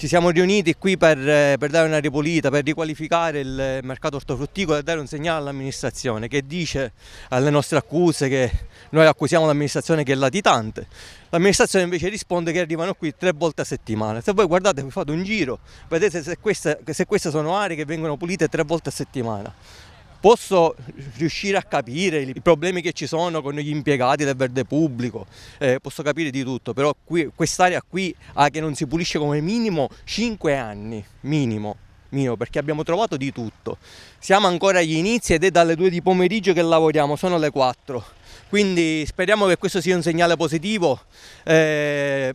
Ci siamo riuniti qui per, eh, per dare una ripulita, per riqualificare il eh, mercato ortofrutticolo e dare un segnale all'amministrazione che dice alle nostre accuse che noi accusiamo l'amministrazione che è latitante. L'amministrazione invece risponde che arrivano qui tre volte a settimana. Se voi guardate, vi fate un giro, vedete se queste, se queste sono aree che vengono pulite tre volte a settimana posso riuscire a capire i problemi che ci sono con gli impiegati del verde pubblico, eh, posso capire di tutto, però qui, quest'area qui ha che non si pulisce come minimo 5 anni, minimo, Mio, perché abbiamo trovato di tutto. Siamo ancora agli inizi ed è dalle 2 di pomeriggio che lavoriamo, sono le 4. Quindi speriamo che questo sia un segnale positivo. Eh,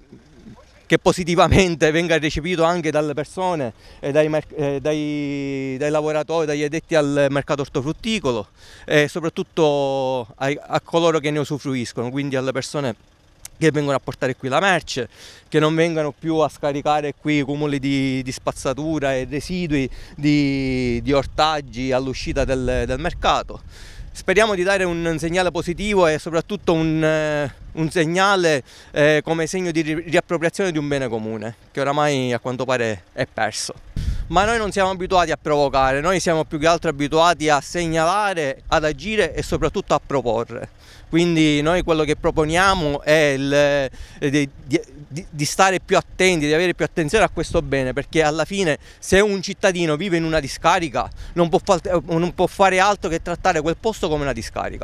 che positivamente venga recepito anche dalle persone, eh, dai, eh, dai, dai, lavoratori, dagli addetti al mercato ortofrutticolo e eh, soprattutto ai, a coloro che ne usufruiscono, quindi alle persone che vengono a portare qui la merce, che non vengano più a scaricare qui cumuli di, di spazzatura e residui di, di ortaggi all'uscita del, del mercato. Speriamo di dare un segnale positivo e soprattutto un, eh, un segnale eh, come segno di riappropriazione di un bene comune, che oramai a quanto pare è perso. Ma noi non siamo abituati a provocare, noi siamo più che altro abituati a segnalare, ad agire e soprattutto a proporre. Quindi noi quello che proponiamo è il, eh, di, di, di, di, stare più attenti, di avere più attenzione a questo bene, perché alla fine se un cittadino vive in una discarica non può, eh, non può fare altro che trattare quel posto come una discarica.